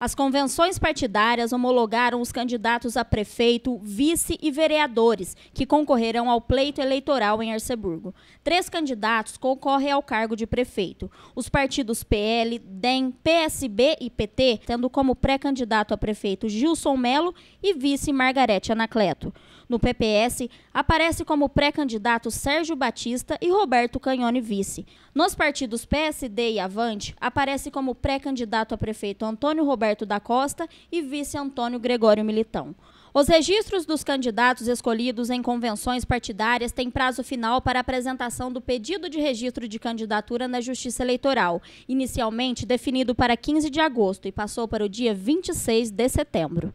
As convenções partidárias homologaram os candidatos a prefeito, vice e vereadores que concorrerão ao pleito eleitoral em Arceburgo. Três candidatos concorrem ao cargo de prefeito. Os partidos PL, DEM, PSB e PT, tendo como pré-candidato a prefeito Gilson Melo e vice Margarete Anacleto. No PPS, aparece como pré-candidato Sérgio Batista e Roberto Canhone vice. Nos partidos PSD e Avante, aparece como pré-candidato a prefeito Antônio Roberto da Costa e vice Antônio Gregório Militão. Os registros dos candidatos escolhidos em convenções partidárias têm prazo final para apresentação do pedido de registro de candidatura na Justiça Eleitoral, inicialmente definido para 15 de agosto e passou para o dia 26 de setembro.